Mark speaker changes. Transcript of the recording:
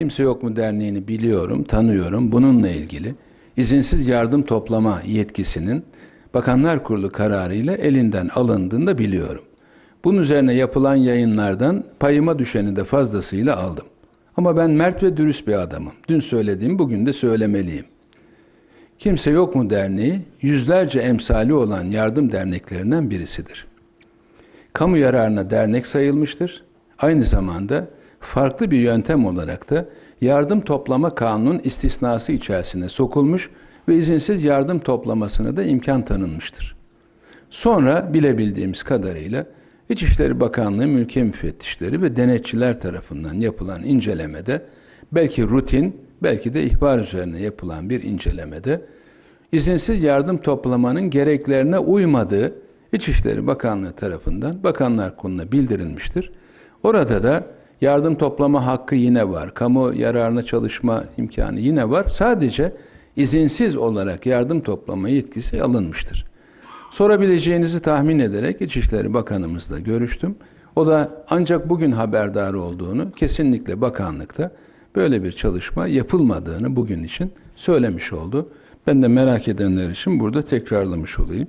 Speaker 1: Kimse Yok mu Derneği'ni biliyorum, tanıyorum. Bununla ilgili izinsiz yardım toplama yetkisinin Bakanlar Kurulu kararıyla elinden alındığını da biliyorum. Bunun üzerine yapılan yayınlardan payıma düşeni de fazlasıyla aldım. Ama ben mert ve dürüst bir adamım. Dün söylediğim bugün de söylemeliyim. Kimse Yok mu Derneği yüzlerce emsali olan yardım derneklerinden birisidir. Kamu yararına dernek sayılmıştır. Aynı zamanda farklı bir yöntem olarak da yardım toplama kanunun istisnası içerisine sokulmuş ve izinsiz yardım toplamasına da imkan tanınmıştır. Sonra bilebildiğimiz kadarıyla İçişleri Bakanlığı mülkiye müfettişleri ve denetçiler tarafından yapılan incelemede belki rutin, belki de ihbar üzerine yapılan bir incelemede izinsiz yardım toplamanın gereklerine uymadığı İçişleri Bakanlığı tarafından Bakanlar Kurulu'na bildirilmiştir. Orada da Yardım toplama hakkı yine var. Kamu yararına çalışma imkanı yine var. Sadece izinsiz olarak yardım toplama yetkisi alınmıştır. Sorabileceğinizi tahmin ederek İçişleri Bakanımızla görüştüm. O da ancak bugün haberdar olduğunu, kesinlikle bakanlıkta böyle bir çalışma yapılmadığını bugün için söylemiş oldu. Ben de merak edenler için burada tekrarlamış olayım.